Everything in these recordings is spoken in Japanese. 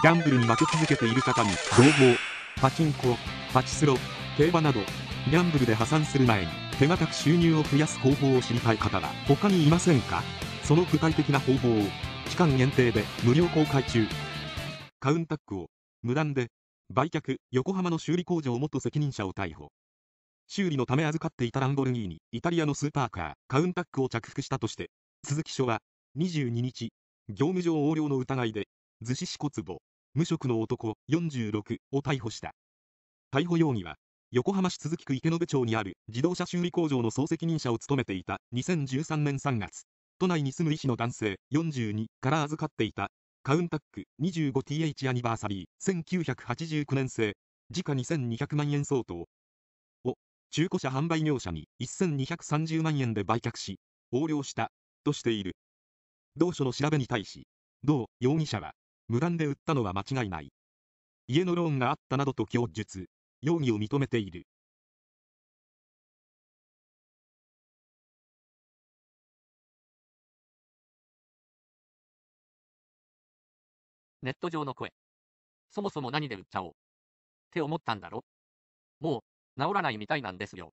ギャンブルに負け続けている方に、同胞、パチンコ、パチスロ、競馬など、ギャンブルで破産する前に、手堅く収入を増やす方法を知りたい方は他にいませんかその具体的な方法を、期間限定で無料公開中。カウンタックを、無断で、売却、横浜の修理工場元責任者を逮捕。修理のため預かっていたランボルギーニ、イタリアのスーパーカー、カウンタックを着服したとして、鈴木署は、22日、業務上横領の疑いで、逗子支骨壺、無職の男46を逮捕した。逮捕容疑は、横浜市都筑区池延町にある自動車修理工場の総責任者を務めていた2013年3月、都内に住む医師の男性42から預かっていたカウンタック 25th アニバーサリー1989年製、時価2200万円相当を中古車販売業者に1230万円で売却し、横領したとしている。同書の調べに対し、同容疑者は、無断で売ったのは間違いない。家のローンがあったなどと供述、容疑を認めている。ネット上の声。そもそも何で売っちゃおう。って思ったんだろもう、治らないみたいなんですよ。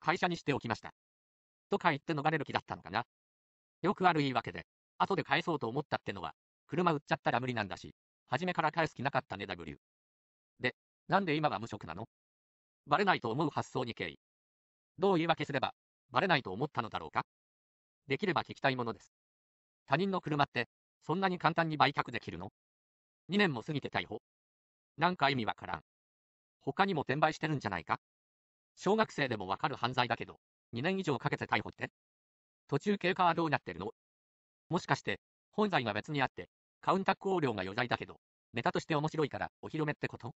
会社にしておきました。とか言って逃れる気だったのかな。よくある言い訳で、後で返そうと思ったってのは、車売っちゃったら無理なんだし、初めから返す気なかったね W。で、なんで今は無職なのバレないと思う発想に敬意。どう言い訳すれば、バレないと思ったのだろうかできれば聞きたいものです。他人の車って、そんなに簡単に売却できるの ?2 年も過ぎて逮捕。なんか意味わからん。他にも転売してるんじゃないか小学生でもわかる犯罪だけど、2年以上かけて逮捕って途中経過はどうなってるのもしかして、本罪が別にあって、カウンタック横領が余罪だけど、ネタとして面白いからお披露目ってこと